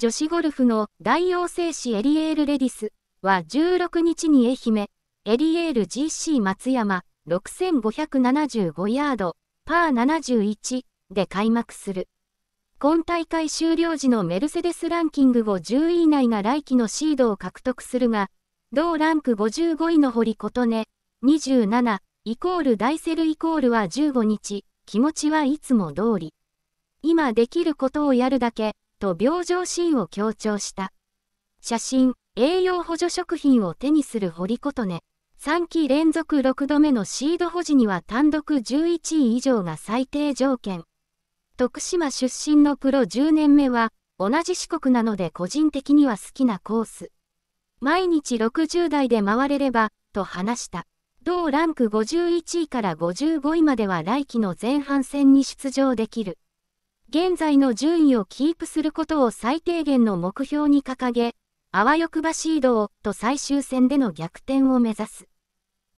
女子ゴルフの大王製紙エリエールレディスは16日に愛媛、エリエール GC 松山6575ヤード、パー71で開幕する。今大会終了時のメルセデスランキング50位以内が来季のシードを獲得するが、同ランク55位の堀琴音、27、イコールダイセルイコールは15日、気持ちはいつも通り。今できることをやるだけ、と病状シーンを強調した。写真、栄養補助食品を手にする堀琴音。3期連続6度目のシード保持には単独11位以上が最低条件。徳島出身のプロ10年目は、同じ四国なので個人的には好きなコース。毎日60代で回れれば、と話した。同ランク51位から55位までは来季の前半戦に出場できる。現在の順位をキープすることを最低限の目標に掲げ、あわよくばシードをと最終戦での逆転を目指す。